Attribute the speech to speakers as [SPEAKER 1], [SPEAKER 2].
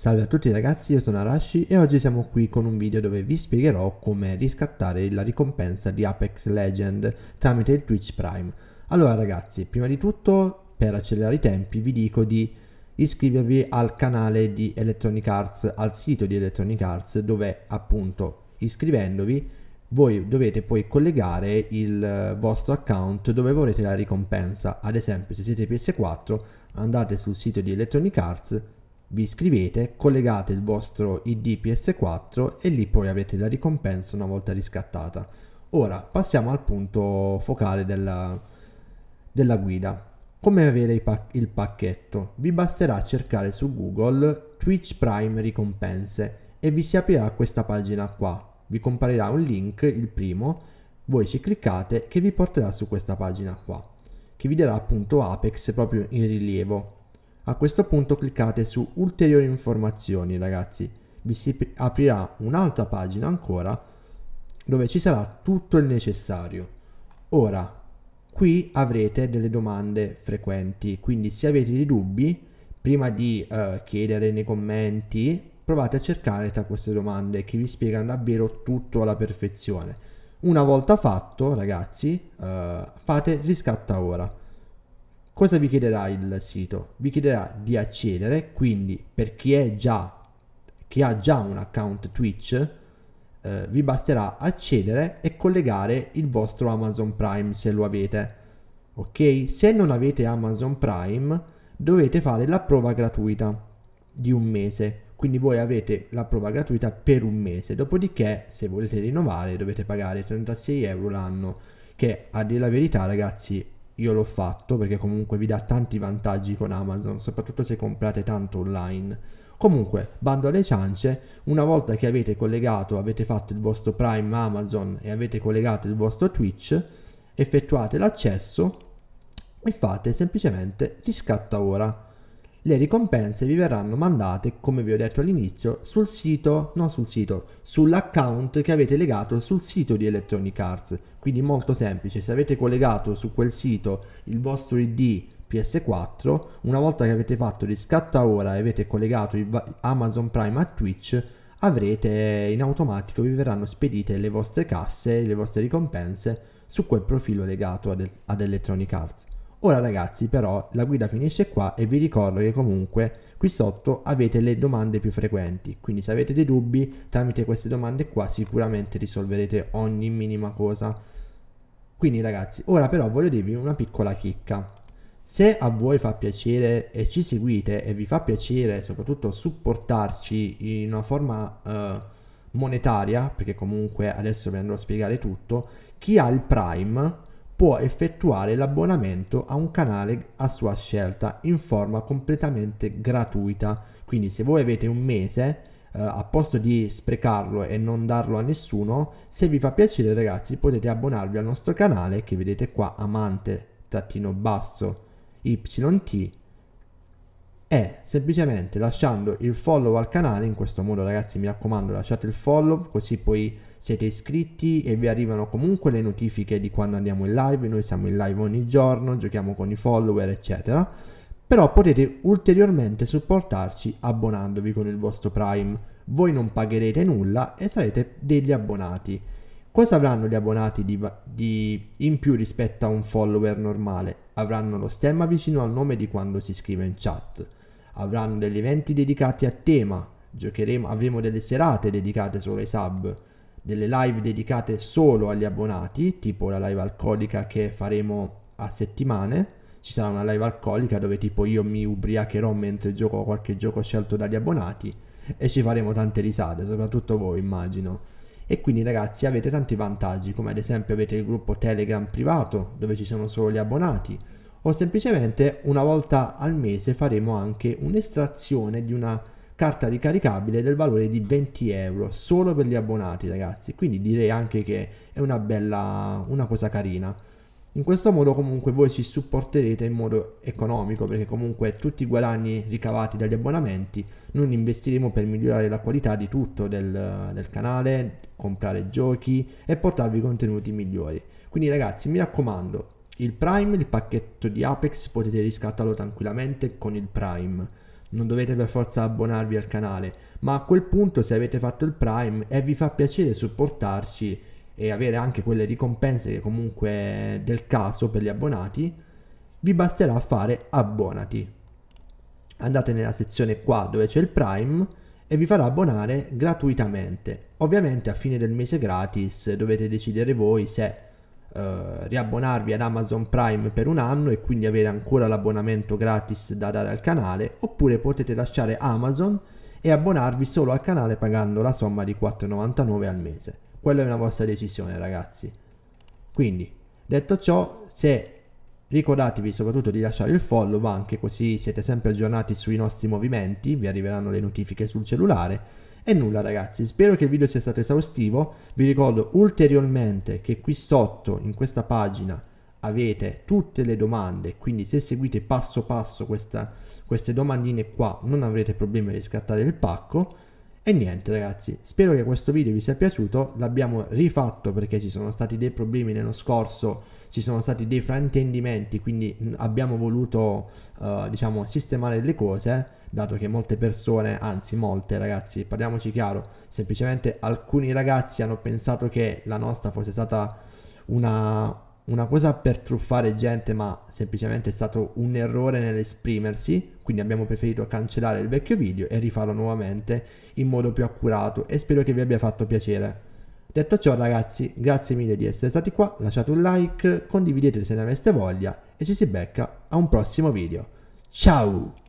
[SPEAKER 1] Salve a tutti ragazzi, io sono Arashi e oggi siamo qui con un video dove vi spiegherò come riscattare la ricompensa di Apex Legend tramite il Twitch Prime. Allora ragazzi, prima di tutto, per accelerare i tempi, vi dico di iscrivervi al canale di Electronic Arts, al sito di Electronic Arts, dove appunto iscrivendovi voi dovete poi collegare il eh, vostro account dove vorrete la ricompensa. Ad esempio, se siete PS4, andate sul sito di Electronic Arts vi iscrivete, collegate il vostro ID PS4 e lì poi avrete la ricompensa una volta riscattata. Ora passiamo al punto focale della, della guida. Come avere il pacchetto? Vi basterà cercare su Google Twitch Prime ricompense e vi si aprirà questa pagina qua. Vi comparirà un link, il primo, voi ci cliccate che vi porterà su questa pagina qua, che vi darà appunto Apex proprio in rilievo. A questo punto cliccate su ulteriori informazioni ragazzi, vi si aprirà un'altra pagina ancora dove ci sarà tutto il necessario. Ora, qui avrete delle domande frequenti, quindi se avete dei dubbi, prima di eh, chiedere nei commenti, provate a cercare tra queste domande che vi spiegano davvero tutto alla perfezione. Una volta fatto, ragazzi, eh, fate riscatta ora. Cosa vi chiederà il sito? Vi chiederà di accedere, quindi per chi è già che ha già un account Twitch, eh, vi basterà accedere e collegare il vostro Amazon Prime se lo avete. Ok? Se non avete Amazon Prime, dovete fare la prova gratuita di un mese. Quindi voi avete la prova gratuita per un mese, dopodiché se volete rinnovare dovete pagare 36 euro l'anno, che a dire la verità ragazzi io l'ho fatto perché comunque vi dà tanti vantaggi con Amazon, soprattutto se comprate tanto online. Comunque, bando alle ciance, una volta che avete collegato, avete fatto il vostro Prime Amazon e avete collegato il vostro Twitch, effettuate l'accesso e fate semplicemente riscatta ora le ricompense vi verranno mandate, come vi ho detto all'inizio, sul sito, non sul sito, sull'account che avete legato sul sito di Electronic Arts. Quindi molto semplice, se avete collegato su quel sito il vostro ID PS4, una volta che avete fatto riscatta ora e avete collegato Amazon Prime a Twitch, avrete in automatico vi verranno spedite le vostre casse, le vostre ricompense su quel profilo legato ad, ad Electronic Arts. Ora ragazzi però la guida finisce qua e vi ricordo che comunque qui sotto avete le domande più frequenti, quindi se avete dei dubbi tramite queste domande qua sicuramente risolverete ogni minima cosa. Quindi ragazzi, ora però voglio dirvi una piccola chicca. Se a voi fa piacere e ci seguite e vi fa piacere soprattutto supportarci in una forma eh, monetaria, perché comunque adesso vi andrò a spiegare tutto, chi ha il Prime può effettuare l'abbonamento a un canale a sua scelta in forma completamente gratuita. Quindi se voi avete un mese, eh, a posto di sprecarlo e non darlo a nessuno, se vi fa piacere ragazzi potete abbonarvi al nostro canale che vedete qua amante-basso yt è semplicemente lasciando il follow al canale, in questo modo ragazzi mi raccomando lasciate il follow così poi siete iscritti e vi arrivano comunque le notifiche di quando andiamo in live, noi siamo in live ogni giorno, giochiamo con i follower eccetera, però potete ulteriormente supportarci abbonandovi con il vostro Prime, voi non pagherete nulla e sarete degli abbonati. Cosa avranno gli abbonati di, di, in più rispetto a un follower normale? Avranno lo stemma vicino al nome di quando si scrive in chat avranno degli eventi dedicati a tema, giocheremo, avremo delle serate dedicate solo ai sub, delle live dedicate solo agli abbonati, tipo la live alcolica che faremo a settimane, ci sarà una live alcolica dove tipo io mi ubriacherò mentre gioco qualche gioco scelto dagli abbonati e ci faremo tante risate, soprattutto voi immagino. E quindi ragazzi avete tanti vantaggi, come ad esempio avete il gruppo Telegram privato dove ci sono solo gli abbonati, o semplicemente una volta al mese faremo anche un'estrazione di una carta ricaricabile del valore di 20 euro solo per gli abbonati ragazzi quindi direi anche che è una bella una cosa carina in questo modo comunque voi ci supporterete in modo economico perché comunque tutti i guadagni ricavati dagli abbonamenti noi li investiremo per migliorare la qualità di tutto del, del canale, comprare giochi e portarvi contenuti migliori. Quindi ragazzi mi raccomando il Prime, il pacchetto di Apex, potete riscattarlo tranquillamente con il Prime. Non dovete per forza abbonarvi al canale, ma a quel punto se avete fatto il Prime e vi fa piacere supportarci e avere anche quelle ricompense che comunque del caso per gli abbonati, vi basterà fare abbonati. Andate nella sezione qua dove c'è il Prime e vi farà abbonare gratuitamente. Ovviamente a fine del mese gratis dovete decidere voi se eh, riabbonarvi ad Amazon Prime per un anno e quindi avere ancora l'abbonamento gratis da dare al canale, oppure potete lasciare Amazon e abbonarvi solo al canale pagando la somma di 4,99 al mese. Quella è una vostra decisione, ragazzi. Quindi, detto ciò, se ricordatevi soprattutto di lasciare il follow, anche così siete sempre aggiornati sui nostri movimenti, vi arriveranno le notifiche sul cellulare e nulla ragazzi, spero che il video sia stato esaustivo, vi ricordo ulteriormente che qui sotto in questa pagina avete tutte le domande, quindi se seguite passo passo questa, queste domandine qua non avrete problemi a riscattare il pacco. E niente ragazzi, spero che questo video vi sia piaciuto, l'abbiamo rifatto perché ci sono stati dei problemi nello scorso ci sono stati dei fraintendimenti, quindi abbiamo voluto uh, diciamo sistemare le cose, dato che molte persone, anzi molte ragazzi, parliamoci chiaro, semplicemente alcuni ragazzi hanno pensato che la nostra fosse stata una, una cosa per truffare gente, ma semplicemente è stato un errore nell'esprimersi, quindi abbiamo preferito cancellare il vecchio video e rifarlo nuovamente in modo più accurato e spero che vi abbia fatto piacere. Detto ciò ragazzi, grazie mille di essere stati qua, lasciate un like, condividete se ne aveste voglia e ci si becca a un prossimo video. Ciao!